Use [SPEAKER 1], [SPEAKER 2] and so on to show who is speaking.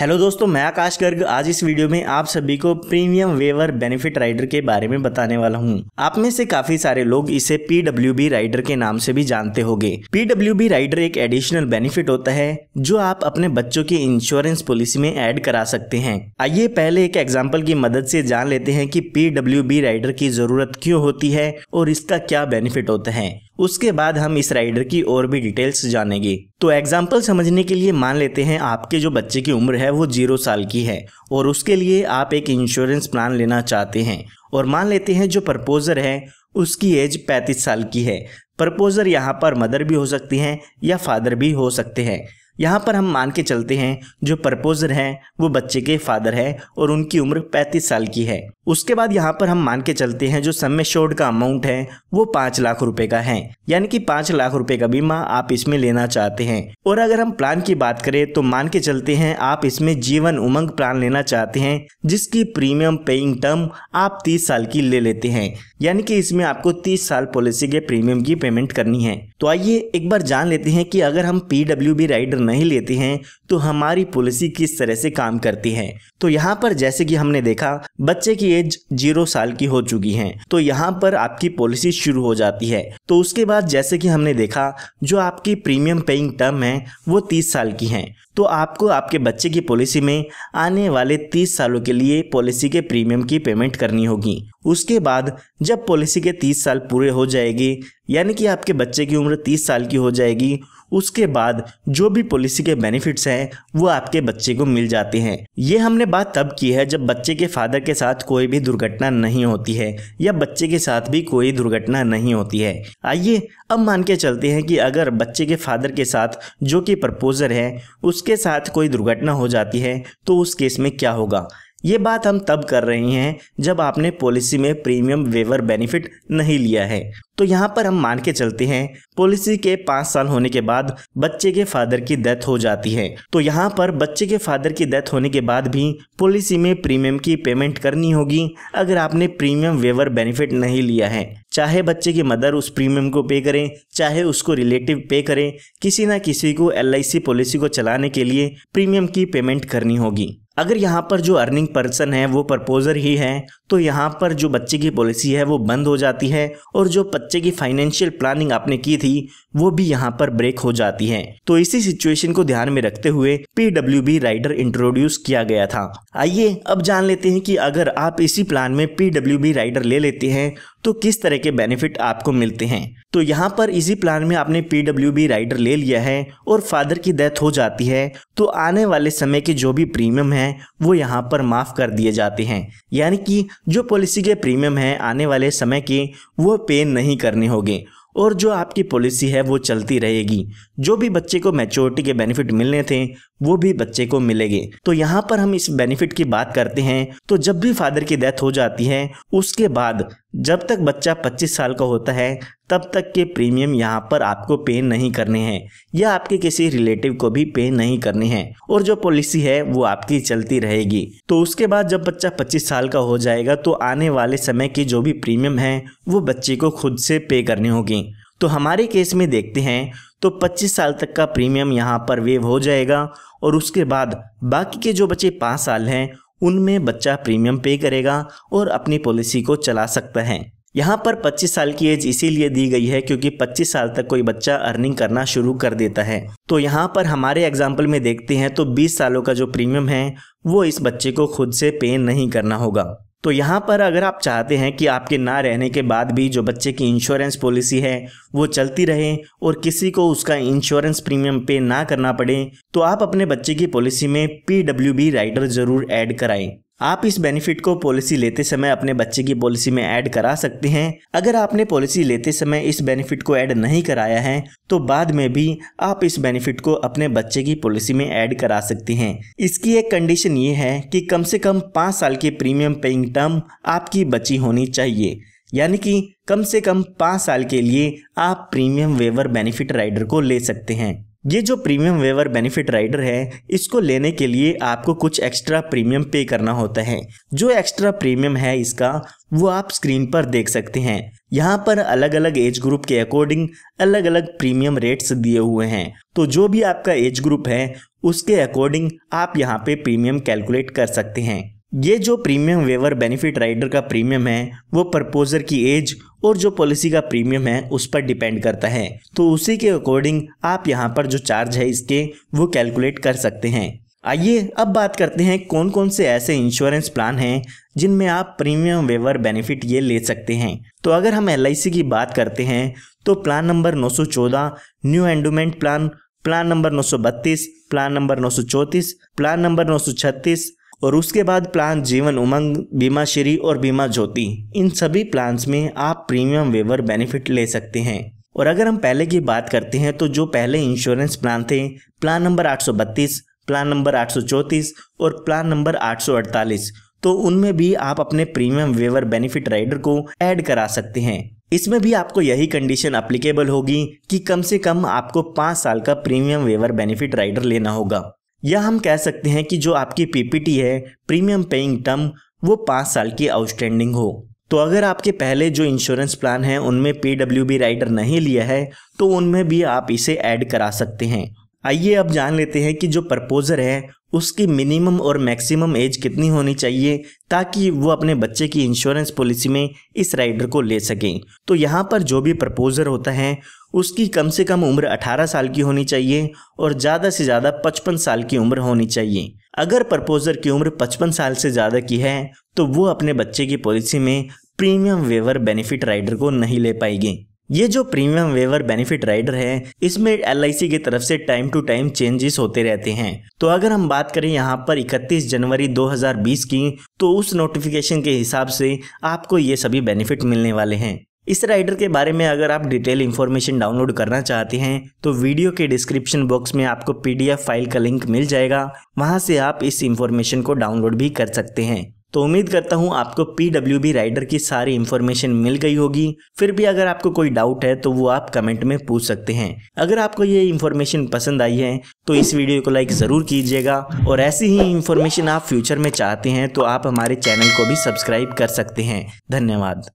[SPEAKER 1] Hello दोस्तों मैं आकाश गर्ग आज इस वीडियो में आप सभी को प्रीमियम वेवर बेनिफिट राइडर के बारे में बताने वाला हूं। आप में से काफी सारे लोग इसे पीडब्ल्यूबी राइडर के नाम से भी जानते होंगे। पीडब्ल्यूबी राइडर एक एडिशनल बेनिफिट होता है जो आप अपने बच्चों की इंश्योरेंस पॉलिसी में एड करा सकते हैं आइए पहले एक एग्जाम्पल की मदद से जान लेते हैं की पीडब्ल्यू राइडर की जरूरत क्यों होती है और इसका क्या बेनिफिट होता है उसके बाद हम इस राइडर की और भी डिटेल्स जानेंगे तो एग्जाम्पल समझने के लिए मान लेते हैं आपके जो बच्चे की उम्र है वो जीरो साल की है और उसके लिए आप एक इंश्योरेंस प्लान लेना चाहते हैं और मान लेते हैं जो प्रपोजर है उसकी एज 35 साल की है प्रपोजर यहाँ पर मदर भी हो सकती हैं या फादर भी हो सकते हैं यहाँ पर हम मान के चलते हैं जो प्रपोजर हैं वो बच्चे के फादर है और उनकी उम्र 35 साल की है उसके बाद यहाँ पर हम मान के चलते हैं जो समय शोर्ड का अमाउंट है वो पाँच लाख रुपए का है यानी कि पाँच लाख रुपए का बीमा आप इसमें लेना चाहते हैं और अगर हम प्लान की बात करें तो मान के चलते हैं आप इसमें जीवन उमंग प्लान लेना चाहते हैं जिसकी प्रीमियम पेइंग टर्म आप तीस साल की ले लेते हैं यानी कि इसमें आपको तीस साल पॉलिसी के प्रीमियम की पेमेंट करनी है तो आइए एक बार जान लेते हैं कि अगर हम पीडब्ल्यू राइडर नहीं लेती हैं तो हमारी पॉलिसी किस तरह से काम करती है तो यहाँ पर जैसे कि हमने देखा बच्चे की एज जीरो साल की हो चुकी है तो यहाँ पर आपकी पॉलिसी शुरू हो जाती है तो उसके बाद जैसे कि हमने देखा जो आपकी प्रीमियम पेइंग टर्म है वो तीस साल की है तो आपको आपके बच्चे की पॉलिसी में आने वाले तीस सालों के लिए पॉलिसी के प्रीमियम की पेमेंट करनी होगी उसके बाद जब पॉलिसी के तीस साल पूरे हो जाएगी यानी कि आपके बच्चे की उम्र तीस साल की हो जाएगी उसके बाद जो भी पॉलिसी के बेनिफिट्स हैं वो आपके बच्चे को मिल जाते हैं ये हमने बात तब की है जब बच्चे के फादर के साथ कोई भी दुर्घटना नहीं होती है या बच्चे के साथ भी कोई दुर्घटना नहीं होती है आइए अब मान के चलते हैं कि अगर बच्चे के फादर के साथ जो कि प्रपोजर है उसके साथ कोई दुर्घटना हो जाती है तो उस केस में क्या होगा ये बात हम तब कर रहे हैं जब आपने पॉलिसी में प्रीमियम वेवर बेनिफिट नहीं लिया है तो यहाँ पर हम मान के चलते हैं पॉलिसी के पाँच साल होने के बाद बच्चे के फादर की डेथ हो जाती है तो यहाँ पर बच्चे के फादर की डेथ होने के बाद भी पॉलिसी में प्रीमियम की पेमेंट करनी होगी अगर आपने प्रीमियम वेवर बेनिफिट नहीं लिया है चाहे बच्चे की मदर उस प्रीमियम को पे करें चाहे उसको रिलेटिव पे करें किसी ना किसी को एल पॉलिसी को चलाने के लिए प्रीमियम की पेमेंट करनी होगी अगर यहाँ पर जो अर्निंग पर्सन है वो प्रपोज़र ही है तो यहाँ पर जो बच्चे की पॉलिसी है वो बंद हो जाती है और जो बच्चे की फाइनेंशियल प्लानिंग आपने की थी वो भी यहाँ पर ब्रेक हो जाती है तो इसी सिचुएशन को ध्यान में रखते हुए बी राइडर इंट्रोड्यूस किया गया था आइए अब जान लेते हैं कि अगर आप इसी प्लान में बी राइडर ले लेते हैं तो किस तरह के बेनिफिट आपको मिलते हैं तो यहाँ पर इसी प्लान में आपने बी राइडर ले लिया है और फादर की डेथ हो जाती है तो आने वाले समय के जो भी प्रीमियम है हैं वो यहाँ पर माफ़ कर दिए जाते हैं यानी कि जो पॉलिसी के प्रीमियम हैं आने वाले समय के वो पे नहीं करने होंगे और जो आपकी पॉलिसी है वो चलती रहेगी जो भी बच्चे को मैच्योरिटी के बेनिफिट मिलने थे वो भी बच्चे को मिलेगी तो यहाँ पर हम इस बेनिफिट की बात करते हैं तो जब भी फादर की डेथ हो जाती है उसके बाद जब तक बच्चा 25 साल का होता है तब तक के प्रीमियम यहाँ पर आपको पे नहीं करने हैं या आपके किसी रिलेटिव को भी पे नहीं करने हैं और जो पॉलिसी है वो आपकी चलती रहेगी तो उसके बाद जब बच्चा 25 साल का हो जाएगा तो आने वाले समय की जो भी प्रीमियम है वो बच्चे को खुद से पे करनी होगी तो हमारे केस में देखते हैं तो 25 साल तक का प्रीमियम यहाँ पर वेव हो जाएगा और उसके बाद बाकी के जो बचे पाँच साल हैं उनमें बच्चा प्रीमियम पे करेगा और अपनी पॉलिसी को चला सकता है यहाँ पर 25 साल की एज इसीलिए दी गई है क्योंकि 25 साल तक कोई बच्चा अर्निंग करना शुरू कर देता है तो यहाँ पर हमारे एग्जाम्पल में देखते हैं तो 20 सालों का जो प्रीमियम है वो इस बच्चे को खुद से पे नहीं करना होगा तो यहाँ पर अगर आप चाहते हैं कि आपके ना रहने के बाद भी जो बच्चे की इंश्योरेंस पॉलिसी है वो चलती रहे और किसी को उसका इंश्योरेंस प्रीमियम पे ना करना पड़े तो आप अपने बच्चे की पॉलिसी में पी राइडर ज़रूर ऐड कराएं आप इस बेनिफिट को पॉलिसी लेते समय अपने बच्चे की पॉलिसी में ऐड करा सकते हैं अगर आपने पॉलिसी लेते समय इस बेनिफिट को ऐड नहीं कराया है तो बाद में भी आप इस बेनिफिट को अपने बच्चे की पॉलिसी में ऐड करा सकते हैं इसकी एक कंडीशन ये है कि कम से कम पाँच साल की प्रीमियम पेइंग टर्म आपकी बची होनी चाहिए यानी कि कम से कम पाँच साल के लिए आप प्रीमियम वेवर बेनिफिट राइडर को ले सकते हैं ये जो प्रीमियम वेवर बेनिफिट राइडर है इसको लेने के लिए आपको कुछ एक्स्ट्रा प्रीमियम पे करना होता है जो एक्स्ट्रा प्रीमियम है इसका वो आप स्क्रीन पर देख सकते हैं यहाँ पर अलग अलग एज ग्रुप के अकॉर्डिंग अलग अलग प्रीमियम रेट्स दिए हुए हैं तो जो भी आपका एज ग्रुप है उसके अकॉर्डिंग आप यहाँ पे प्रीमियम कैलकुलेट कर सकते हैं ये जो प्रीमियम वेवर बेनिफिट राइडर का प्रीमियम है वो प्रपोजर की एज और जो पॉलिसी का प्रीमियम है उस पर डिपेंड करता है तो उसी के अकॉर्डिंग आप यहाँ पर जो चार्ज है इसके वो कैलकुलेट कर सकते हैं आइए अब बात करते हैं कौन कौन से ऐसे इंश्योरेंस प्लान हैं जिनमें आप प्रीमियम वेवर बेनिफिट ये ले सकते हैं तो अगर हम एल की बात करते हैं तो plan number 914 new endowment plan plan number 932 plan number 934 plan number 936 और उसके बाद प्लान जीवन उमंग बीमा श्री और बीमा ज्योति इन सभी प्लान्स में आप प्रीमियम वेवर बेनिफिट ले सकते हैं और अगर हम पहले की बात करते हैं तो जो पहले इंश्योरेंस प्लान थे प्लान नंबर 832, प्लान नंबर 834 और प्लान नंबर 848 तो उनमें भी आप अपने प्रीमियम वेवर बेनिफिट राइडर को ऐड करा सकते हैं इसमें भी आपको यही कंडीशन अप्लीकेबल होगी कि कम से कम आपको पाँच साल का प्रीमियम वेवर बेनिफिट राइडर लेना होगा या हम कह सकते हैं कि जो आपकी पीपीटी है प्रीमियम पेइंग टर्म वो पाँच साल की आउटस्टैंडिंग हो तो अगर आपके पहले जो इंश्योरेंस प्लान हैं उनमें पी राइडर नहीं लिया है तो उनमें भी आप इसे ऐड करा सकते हैं आइए अब जान लेते हैं कि जो प्रपोजर है उसकी मिनिमम और मैक्सिमम एज कितनी होनी चाहिए ताकि वो अपने बच्चे की इंश्योरेंस पॉलिसी में इस राइडर को ले सकें तो यहाँ पर जो भी प्रपोजर होता है उसकी कम से कम उम्र 18 साल की होनी चाहिए और ज़्यादा से ज़्यादा 55 साल की उम्र होनी चाहिए अगर प्रपोजर की उम्र 55 साल से ज़्यादा की है तो वो अपने बच्चे की पॉलिसी में प्रीमियम वेवर बेनिफिट राइडर को नहीं ले पाएगी ये जो प्रीमियम वेवर बेनिफिट राइडर है इसमें एल की तरफ से टाइम टू टाइम चेंजेस होते रहते हैं तो अगर हम बात करें यहाँ पर 31 जनवरी 2020 की तो उस नोटिफिकेशन के हिसाब से आपको ये सभी बेनिफिट मिलने वाले हैं इस राइडर के बारे में अगर आप डिटेल इन्फॉर्मेशन डाउनलोड करना चाहते हैं तो वीडियो के डिस्क्रिप्शन बॉक्स में आपको पीडीएफ फाइल का लिंक मिल जाएगा वहां से आप इस इन्फॉर्मेशन को डाउनलोड भी कर सकते हैं तो उम्मीद करता हूँ आपको पी डब्ल्यू बी राइडर की सारी इन्फॉर्मेशन मिल गई होगी फिर भी अगर आपको कोई डाउट है तो वो आप कमेंट में पूछ सकते हैं अगर आपको ये इन्फॉर्मेशन पसंद आई है तो इस वीडियो को लाइक ज़रूर कीजिएगा और ऐसी ही इन्फॉर्मेशन आप फ्यूचर में चाहते हैं तो आप हमारे चैनल को भी सब्सक्राइब कर सकते हैं धन्यवाद